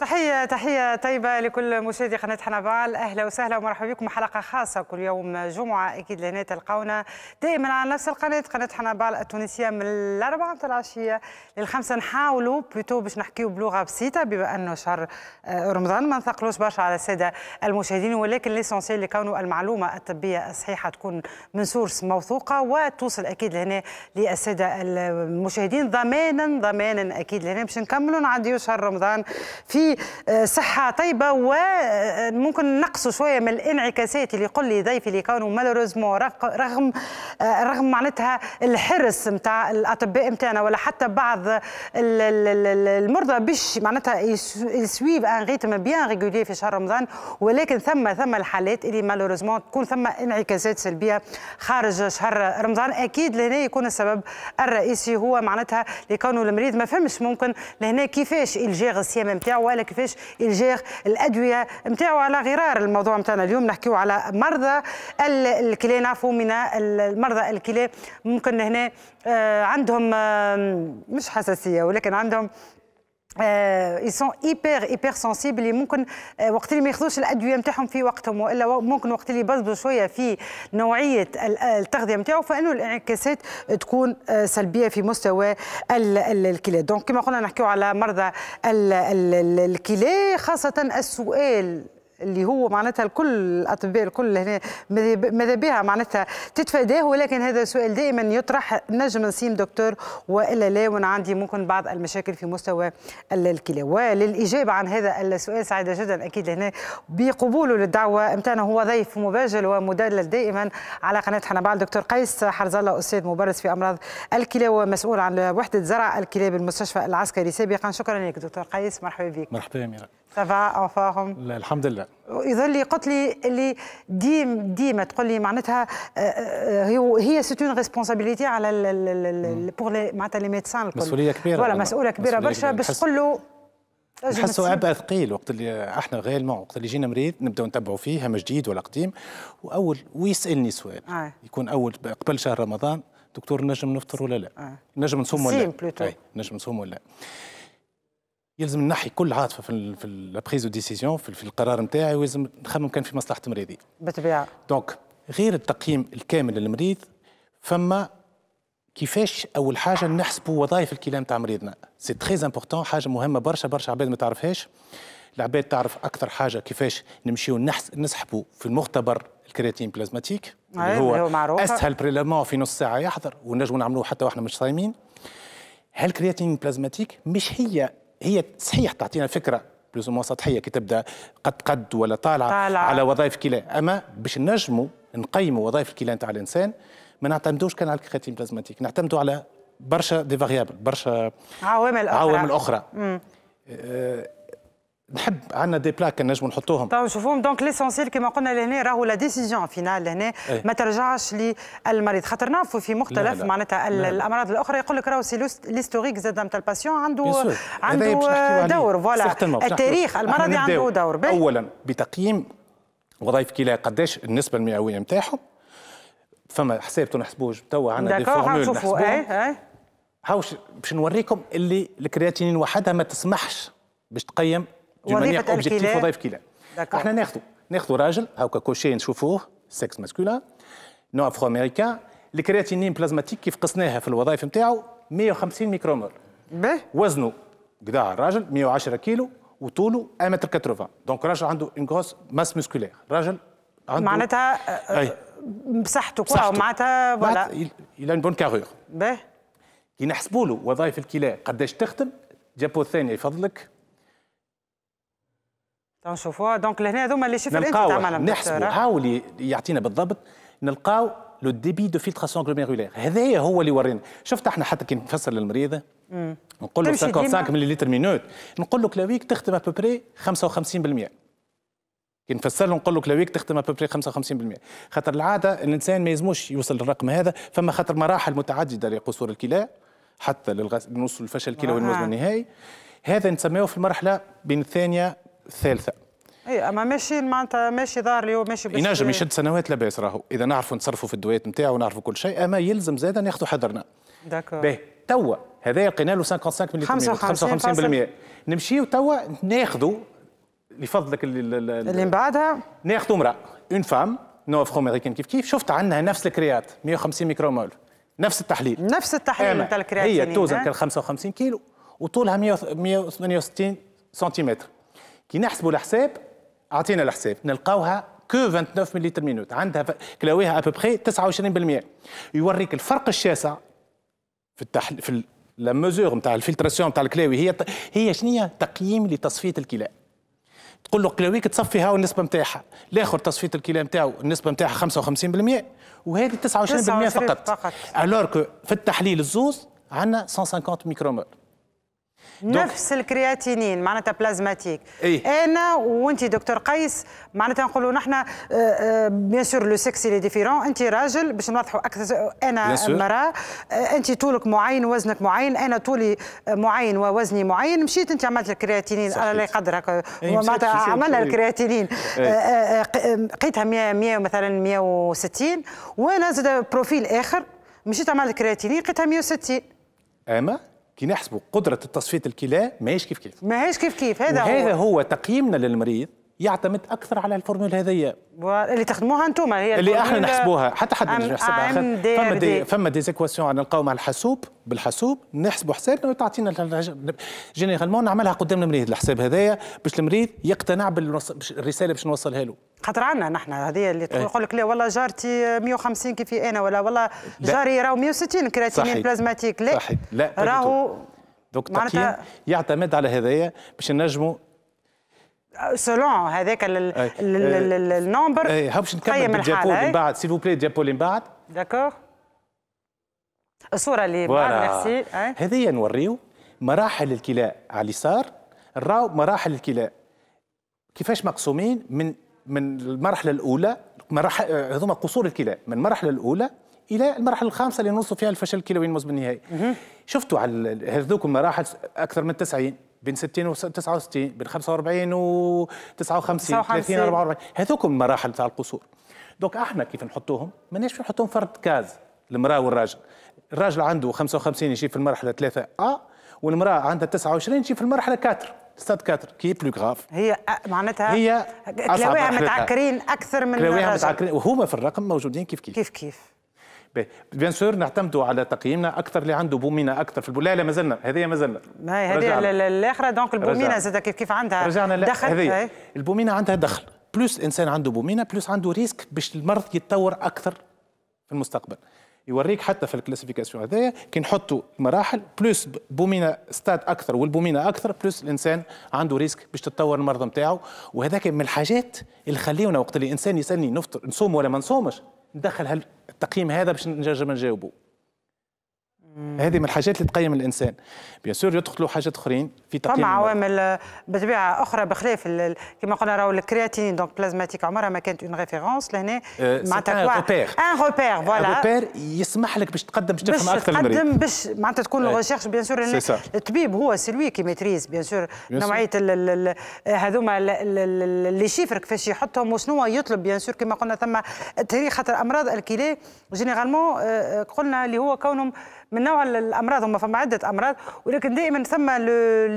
تحية تحية طيبة لكل مشاهدي قناة حنبال أهلا وسهلا ومرحبا بكم حلقة خاصة كل يوم جمعة أكيد لهنا تلقونا دائما على نفس القناة قناة حنبال التونسية من الأربعة متاع العشية للخمسة نحاولوا بلوتو باش نحكيو بلغة بسيطة بما أنه شهر آه، رمضان ما نثقلوش برشا على السادة المشاهدين ولكن ليسونسيال كونوا المعلومة الطبية الصحيحة تكون من سورس موثوقة وتوصل أكيد لهنا للسادة المشاهدين ضمانا ضمانا أكيد لهنا باش نكملوا نعديو شهر رمضان في صحة طيبه وممكن نقصوا شويه من الانعكاسات اللي يقول لي ضيفي اللي كانوا مالوريزمون رغم رغم معناتها الحرص نتاع الاطباء نتاعنا ولا حتى بعض المرضى باش معناتها يسويف ان ريتم بيان ريغولي في شهر رمضان ولكن ثم ثم الحالات اللي مالوريزمون تكون ثم انعكاسات سلبيه خارج شهر رمضان اكيد لهنا يكون السبب الرئيسي هو معناتها اللي كانوا المريض ما فهمش ممكن لهنا كيفاش الجيغ الصيام نتاعو ولا على كيفاش الجاء الادويه نتاعو على غرار الموضوع نتاعنا اليوم نحكيو على مرضى الكلى نعرفوا من المرضى الكلى ممكن هنا آه، عندهم مش حساسيه ولكن عندهم آه sont هيبر هيبر sensibles اللي ممكن آه، وقت اللي ما ياخذوش الادويه نتاعهم في وقتهم والا ممكن وقت اللي يبزبوا شويه في نوعيه التغذيه نتاعو فانه الانعكاسات تكون آه، سلبيه في مستوى الكلى دونك كما قلنا نحكيو على مرضى الكلى خاصه السؤال اللي هو معناتها الكل الاطباء الكل هنا ماذا بها معناتها تتفاداه ولكن هذا سؤال دائما يطرح نجم نسيم دكتور والا لا وانا عندي ممكن بعض المشاكل في مستوى الكلى وللاجابه عن هذا السؤال سعيده جدا اكيد هنا بقبوله للدعوه نتاعنا هو ضيف مباجل ومدلل دائما على قناه حنبال دكتور قيس حرز الله استاذ مبرز في امراض الكلى ومسؤول عن وحده زرع الكلى بالمستشفى العسكري سابقا شكرا لك دكتور قيس مرحبا بك مرحبا ميرا سافا اون فورم الحمد لله يظل اللي قلت لي اللي ديم ديما تقول لي معناتها آه، آه، هي سي اون ريسبونسابيلتي على بور معناتها لي ميدسان الكل مسؤوليه كبيره ولا مسؤوله كبيره برشا باش تقول له نحسوا عبء ثقيل وقت اللي احنا غير وقت اللي جينا مريض نبداو نتبعوا فيه هم جديد ولا قديم واول ويسالني سؤال آه. يكون اول قبل شهر رمضان دكتور نجم نفطر ولا لا آه. نجم نصوم ولا لا نجم نصوم ولا لا يلزم نحي كل عاطفه في في لابريز ديسيزيون في القرار نتاعي ويلزم نخمم كان في مصلحه مريضي بالطبيعه دونك غير التقييم الكامل للمريض فما كيفاش اول حاجه نحسبوا وظائف الكلى نتاع مريضنا سي تري امبورطون حاجه مهمه برشا برشا عباد ما تعرفهاش العباد تعرف اكثر حاجه كيفاش نمشيو نسحبوا في المختبر الكرياتين بلازماتيك اللي هو, هو معروف. اسهل بريلمون في نص ساعه يحضر ونجموا نعملوه حتى واحنا مش صايمين هالكرياتين بلازماتيك مش هي هي صحيح تعطينا فكره بلوز سطحيه كي تبدا قد قد ولا طالعه, طالع. على وظائف كلى اما باش نجموا نقيموا وظائف الكلى نتاع الانسان ما نعتمدوش كان على الكرياتين بلازماتيك نعتمدوا على برشا دي فاريابل برشا عوامل اخرى عوامل اخرى نحب عندنا دي بلاك نجم نحطوهم تو نشوفوهم دونك ليسونسيل كما قلنا لهنا راهو لا ديسيزيون فينال لهنا ايه؟ ما ترجعش للمريض خاطر نعرفوا في مختلف معناتها الامراض الاخرى يقول لك راهو سي ليستوريك زاد نتاع الباسيون عنده عنده دور فوالا التاريخ المرضي عنده دور اولا بتقييم وظائف كلى قداش النسبه المئويه نتاعهم فما حساب تنحسبوه توا عندنا دي فورمول اي إيه. هاوش باش نوريكم اللي الكرياتينين وحدها ما تسمحش باش تقيم وظيفة الكلى اوبجيكتيف وظائف كلاب احنا ناخذوا ناخذوا راجل هاكا كوشي نشوفوه سكس ماسكولان نوع افرو امريكان الكرياتينين بلازماتيك كيف قسناها في الوظائف نتاعو 150 ميكرومول وزنه قدا الراجل 110 كيلو وطوله 1 80 دونك راجل عنده اون غروس ماس مسكولير راجل عنده معناتها أي. آه، بصحته كوا معناتها ولا الى بون كارور باه كي نحسبوا له وظائف الكلى قداش تخدم جابو الثانيه يفضلك نشوفوا دونك لهنا هذوما اللي شيفر انت تعملهم نحسبوا اللي يعطينا بالضبط نلقاو لو ديبي دو فيلتراسيون غلوميرولير هذايا هو اللي ورينا شفت احنا حتى كي نفسر للمريضه نقول له 55 ملي لتر مينوت نقول له كلاويك تخدم ابوبري 55% كي نفسر له نقول له كلاويك تخدم ابوبري 55% خاطر العاده الانسان ما يلزموش يوصل للرقم هذا فما خاطر مراحل متعدده لقصور الكلى حتى للغس... نوصل الفشل الكلوي المزمن النهائي هذا نسميه في المرحله بين الثانيه الثالثه اي اما ماشي معناتها ماشي ظاهر اليوم ماشي بس ينجم يشد سنوات لاباس راهو اذا نعرفوا نتصرفوا في الدويات نتاعو ونعرفوا كل شيء اما يلزم زاد ناخذوا حذرنا داكور باهي توا هذا لقينا له 55 55% نمشيو توا ناخذوا لفضلك اللي من بعدها ناخذوا امراه اون فام نو امريكان كيف كيف شفت عندها نفس الكريات 150 ميكرومول نفس التحليل نفس التحليل نتاع الكرياتين هي توزن 55 كيلو وطولها 168 سنتيمتر كي نحسبوا الحساب اعطينا الحساب نلقاوها كو 29 مليتر مينوت عندها كلاويها ابوبخي 29% يوريك الفرق الشاسع في التحل في لا ميزور نتاع الفلتراسيون نتاع الكلاوي هي هي شنو تقييم لتصفيه الكلى تقول له كلاويك تصفي هاو النسبه نتاعها الاخر تصفيه الكلى نتاعو النسبه نتاعها 55% وهذه 29%, فقط, فقط الوغ كو في التحليل الزوز عندنا 150 ميكرومول نفس الكرياتينين معناتها بلازماتيك إيه؟ انا وانت دكتور قيس معناتها نقولوا نحن بيان سور لو سكسي لي ديفيرون انت راجل باش نوضحوا اكثر انا مراه انت آه، طولك معين وزنك معين انا طولي آه، معين ووزني معين مشيت انت عملت الكرياتينين الله لا يقدرك معناتها عملنا الكرياتينين لقيتها 100 100 مثلا 160 وانا زاد بروفيل اخر مشيت عملت الكرياتينين لقيتها 160 اما كي نحسبوا قدره تصفيه الكلى ماهيش كيف كيف ماهيش كيف كيف هذا هذا هو, هو تقييمنا للمريض يعتمد اكثر على الفورمولا هذيا اللي تخدموها انتم هي اللي احنا نحسبوها حتى حد مش يحسبها فما دي فما ديزيكواسيون القوم مع الحاسوب بالحاسوب نحسبوا حسابنا وتعطينا جينيرالمون نعملها قدام المريض الحساب هذايا باش المريض يقتنع بالرساله باش نوصلها له خاطر عندنا نحن هذه اللي إيه. يقول لك لا والله جارتي 150 كيفي انا ولا والله جاري راهو 160 كراتينين بلازماتيك لا صحيح لا راهو دوك يعتمد على هذايا باش نجموا سولون هذاك النومبر اي باش نكمل بالديابول من بعد سيل بلي الديابول من بعد داكور الصوره اللي بعد ميرسي هذه نوريو مراحل الكلاء على اليسار نراو مراحل الكلاء كيفاش مقسومين من من المرحله الاولى مراحل هذوما قصور الكلاء من المرحله الاولى الى المرحله الخامسه اللي نوصل فيها الفشل الكلوي المزمن النهائي شفتوا على هذوك المراحل اكثر من 90 بين 60 و 69 بين 45 و 59 30 44 هذوكم المراحل تاع القصور دونك احنا كيف نحطوهم ماناش نحطوهم فرد كاز المراه والراجل الراجل عنده 55 يجي في المرحله 3 ا والمراه عندها 29 يجي في المرحله 4 ستاد 4 كي بلو كغاف هي معناتها هي كلاويها متعكرين اكثر من كلاويها متعكرين وهما في الرقم موجودين كيف كيف كيف كيف بيان سور نعتمدوا على تقييمنا اكثر اللي عنده بومينا اكثر في البو... لا لا ما زلنا هذه ما زلنا هذه الاخرى دونك البومينا زاد كيف كيف عندها رجعنا دخل هذه البومينا عندها دخل بلوس الانسان عنده بومينا بلوس عنده ريسك باش المرض يتطور اكثر في المستقبل يوريك حتى في الكلاسيفيكاسيون هذايا كي نحطوا مراحل بلوس بومينا ستات اكثر والبومينا اكثر بلوس الانسان عنده ريسك باش تتطور المرض نتاعو وهذاك من الحاجات اللي خليونا وقت اللي الانسان يسالني نفطر نصوم ولا ما نصومش ندخل هالتقييم هذا باش نجم نجاوبه هذه من الحاجات اللي تقيم الانسان بيان سور يدخلوا حاجات اخرين في تقييم فما عوامل بطبيعه اخرى بخلاف كما قلنا راهو الكرياتين دونك بلازماتيك عمرها ما كانت اون ريفيرونس لهنا آه، معناتها ان روبير ان روبير فوالا روبير يسمح لك باش تقدم باش تفهم اكثر المريض تقدم باش معناتها تكون الغوشيرش بيان سور الطبيب هو سلوي كي ميتريز بيان سور نوعيه هذوما لي شيفر كيفاش يحطهم وشنو يطلب بيان سور كما قلنا ثم تاريخ خاطر امراض الكلى جينيرالمون آه، آه، قلنا اللي هو كونهم من نوع الامراض هما فما عده امراض ولكن دائما ثم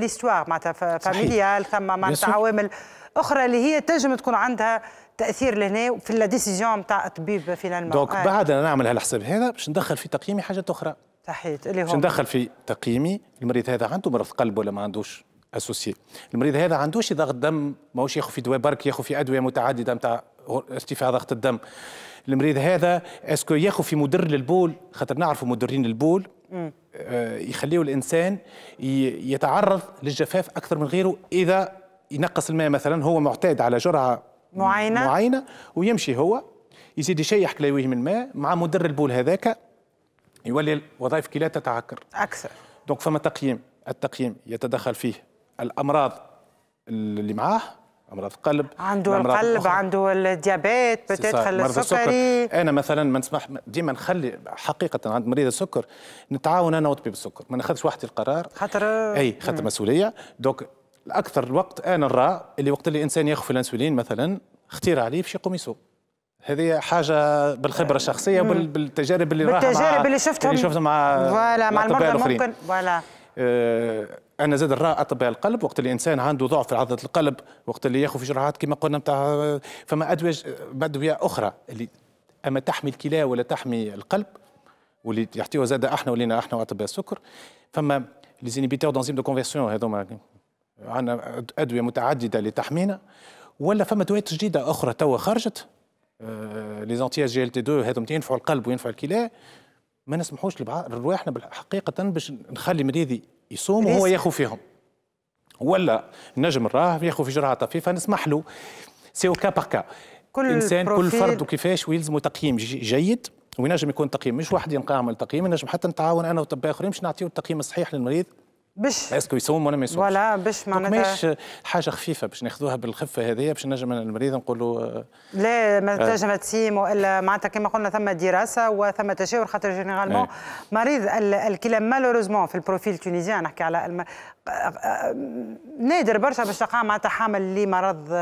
ليستوار معناتها فاميليال ثم معناتها عوامل اخرى اللي هي تنجم تكون عندها تاثير لهنا في لا ديسيزيون نتاع الطبيب فينالمون آه. دونك بعد ما نعمل هالحساب هذا باش ندخل في تقييمي حاجه اخرى صحيت اللي هو باش ندخل في تقييمي المريض هذا عنده مرض قلب ولا ما عندوش اسوسي المريض هذا عندوش ضغط دم ماهوش ياخذ في دواء برك ياخذ في ادويه متعدده نتاع ارتفاع ضغط الدم المريض هذا اسكو ياخذ في مدر للبول خاطر نعرفوا مدرين البول آه، يخليه الانسان يتعرض للجفاف اكثر من غيره اذا ينقص الماء مثلا هو معتاد على جرعه معينه معينه ويمشي هو يزيد يشيح كلاويه من الماء مع مدر البول هذاك يولي وظائف كلاه تتعكر اكثر دونك فما تقييم التقييم يتدخل فيه الامراض اللي معاه امراض قلب عنده القلب أخرى. عنده الديابيت بتدخل مرض السكري انا مثلا ما نسمح ديما نخلي حقيقه عند مريض السكر نتعاون انا وطبيب السكر ما ناخذش وحدي القرار خاطر اي خاطر مسؤوليه دوك الاكثر الوقت انا نرى اللي وقت اللي الانسان ياخذ في الانسولين مثلا اختير عليه باش يقوم يسوق هذه حاجه بالخبره الشخصيه وبالتجارب اللي راها بالتجارب اللي شفتهم اللي شفتهم مع فوالا مع, مع المرضى ممكن فوالا آه، انا زاد راه اطباء القلب وقت اللي الانسان عنده ضعف في عضله القلب وقت اللي ياخذ في جرعات كما قلنا نتاع فما ادويه ادويه اخرى اللي اما تحمي الكلى ولا تحمي القلب واللي يعطيوها زاد احنا ولينا احنا واطباء السكر فما زينيبيتور دونزيم دو كونفيرسيون هذوما عندنا ادويه متعدده لتحمينا ولا فما ادويه جديده اخرى توا خرجت آه لي زونتياج جي ال تي 2 هذوما ينفعوا القلب وينفعوا الكلى ما نسمحوش لرواحنا حقيقه باش نخلي مريضي يصوم وهو ياخو فيهم ولا نجم راه ياخو في جرعه طفيفه نسمح له سي كا باغ كا كل انسان كل فرد وكيفاش ويلزمه تقييم جيد وينجم يكون تقييم مش واحد ينقام تقييم نجم حتى نتعاون انا وطباء اخرين باش نعطيو التقييم الصحيح للمريض باش اسكو يصوم ولا ما يصومش ولا باش معناتها ماهيش حاجه خفيفه باش ناخذوها بالخفه هذه باش نجم المريض نقول له آه، لا ما آه. تنجم آه. والا معناتها كما قلنا ثم دراسه وثم تشاور خاطر جينيرالمون إيه. مريض الكلى مالوروزمون في البروفيل التونيزي نحكي على الم... آه، نادر برشا باش تلقاه معناتها حامل لمرض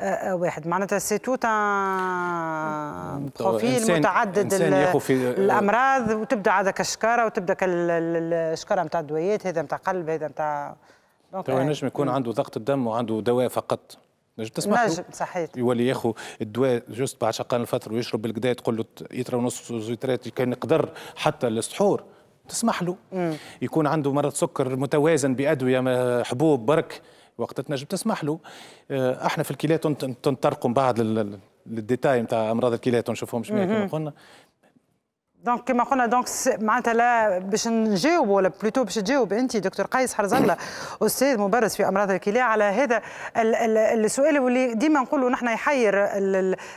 آه، آه، واحد معناتها سي توت ان بروفيل متعدد آه، الامراض وتبدا عاد كشكاره وتبدا كالشكاره نتاع الدويات هذا نتاع قلب هذا نتاع تو نجم يكون عنده ضغط الدم وعنده دواء فقط نجم تسمح نجم صحيح يولي ياخذ الدواء جوست بعد شقان الفطر ويشرب بالكدا تقول له يترى ونص زيترات كان يقدر حتى للسحور تسمح له مم. يكون عنده مرض سكر متوازن بادويه حبوب برك وقت تنجم تسمح له آه، احنا في الكليات تنطرقوا بعض للديتاي نتاع امراض الكلى تنشوفهم شويه كما قلنا دونك كما قلنا دونك معناتها لا باش نجاوب ولا بلوتو باش تجاوب انت دكتور قيس حرز الله استاذ مبرز في امراض الكلى على هذا السؤال واللي ديما نقولوا نحن يحير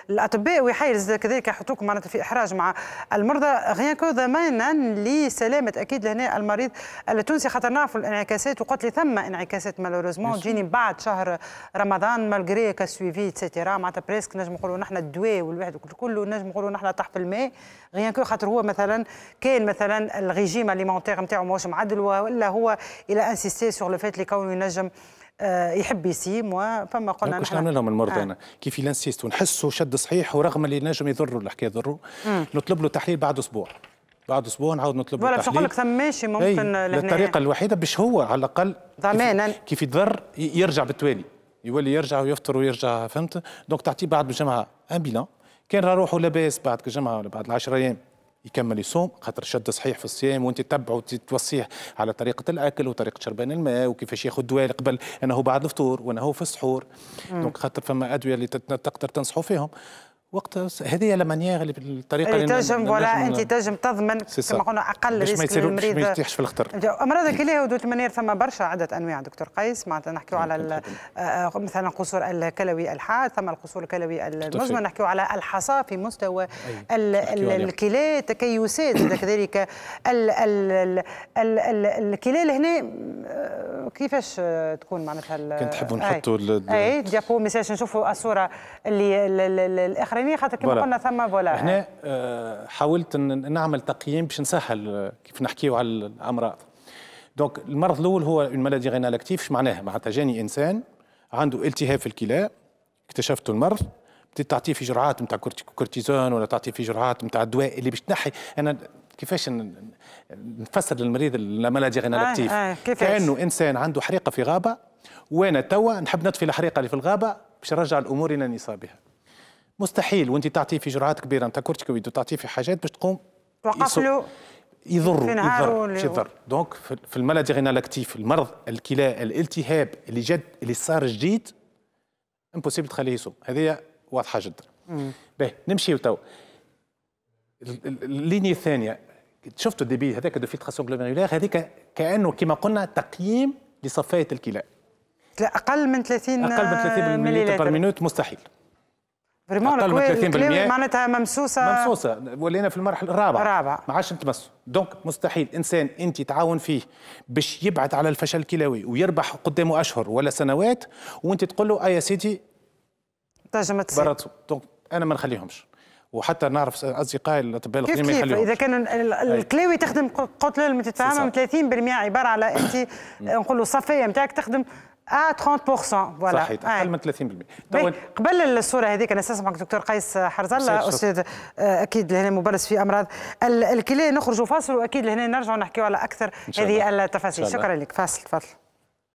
الاطباء ويحير كذلك يحطوك معناتها في احراج مع المرضى غير كو ضمانا لسلامه اكيد لهنا المريض التونسي خاطر نعرفوا الانعكاسات وقلت لي ثم انعكاسات مالوريزمون تجيني بعد شهر رمضان مالغري كسويفي اتسيتيرا معناتها بريسك نجم نقولوا نحن الدواء والواحد كله نجم نقولوا نحن طاح في الماء غير كو خاطر هو مثلا كان مثلا الريجيم اليمونتير نتاعو ماهوش معدل ولا هو الى انسيستي سور لو فات اللي كونه ينجم آه، يحب يسيم فما قلنا باش نعمل لهم المرضى آه. كيف ينسيست ونحسوا شد صحيح ورغم اللي نجم يضروا الحكايه يضروا نطلب له تحليل بعد اسبوع بعد اسبوع نعاود نطلب ولا باش نقول لك ثماشي ممكن الطريقه الوحيده باش هو على الاقل ضمانا كيف يضر يرجع بالتوالي يولي يرجع ويفطر ويرجع فهمت دونك تعطيه بعد الجمعه ان بيلان كان روحه لاباس بعد الجمعه ولا بعد 10 ايام يكمل يصوم خاطر شد صحيح في الصيام وانت تتبعه وتتوصيه على طريقه الاكل وطريقه شربان الماء وكيفاش ياخذ دواء قبل انه بعد الفطور وانه في السحور دونك خاطر فما ادويه اللي تقدر تنصحوا فيهم وقت هذه مانيير اللي بالطريقه إيه، اللي تنجم ولا انت تنجم تضمن كما قلنا اقل ريسك للمريض باش ما يطيحش في الخطر امراض الكليه ودوت المنير ثم برشا عده انواع دكتور قيس معناتها نحكيو على آه، آه، مثلا القصور الكلوي الحاد ثم القصور الكلوي المزمن نحكيو على الحصى في مستوى الكلى تكيسات كذلك الكلى هنا آه، كيفاش تكون معناتها كنت تحبوا نحطوا اي ديابو ميساج نشوفوا الصوره اللي الاخرانيه خاطر كما قلنا ثم فوالا احنا آه، حاولت نعمل تقييم باش نسهل آه، كيف نحكيو على الامراض دونك المرض الاول هو اون مالادي غينال اكتيف اش معناها معناتها جاني انسان عنده التهاب في الكلى اكتشفته المرض بديت تعطيه في جرعات نتاع كورتيزون ولا تعطيه في جرعات نتاع الدواء اللي باش تنحي انا كيفاش نفسر للمريض الملاجئ غنالكتيف آه آه كانه انسان عنده حريقه في غابه وانا توا نحب نطفي الحريقه اللي في الغابه باش نرجع الامور الى نصابها مستحيل وانت تعطيه في جرعات كبيره نتاع كورتيكويد وتعطيه في حاجات باش تقوم وقفلو يضر يضر مش يضر دونك في المالادي غينال اكتيف المرض الكلى الالتهاب اللي جد اللي صار جديد امبوسيبل تخليه يصوم هذه واضحه جدا باهي نمشيو تو اللينية الثانية شفتوا الديبي هذاك دو فيلتراسيون جلوميرولير هذيك كانه كما قلنا تقييم لصفايه الكلى لا اقل من 30 اقل من 30 مليلتر بر مينوت مستحيل فريمون اقل من 30% معناتها ممسوسه ممسوسه ولينا في المرحله الرابعه الرابعه ما عادش نتمس دونك مستحيل انسان انت تعاون فيه باش يبعد على الفشل الكلوي ويربح قدامه اشهر ولا سنوات وانت تقول له اه يا سيدي تنجم تصير دونك انا ما نخليهمش وحتى نعرف اصدقائي الاطباء القديم كيف اذا كان الكلاوي تخدم قتله تتفاهموا 30% عباره على انت آه، نقولوا صفيه نتاعك تخدم اه 30% فوالا صحيح اقل من 30% قبل الصوره هذيك انا استسمعك دكتور قيس حرزله استاذ آه، اكيد لهنا مبرز في امراض الكلى نخرجوا فاصل واكيد لهنا نرجعوا نحكيوا على اكثر هذه التفاصيل شكرا لك فاصل تفضل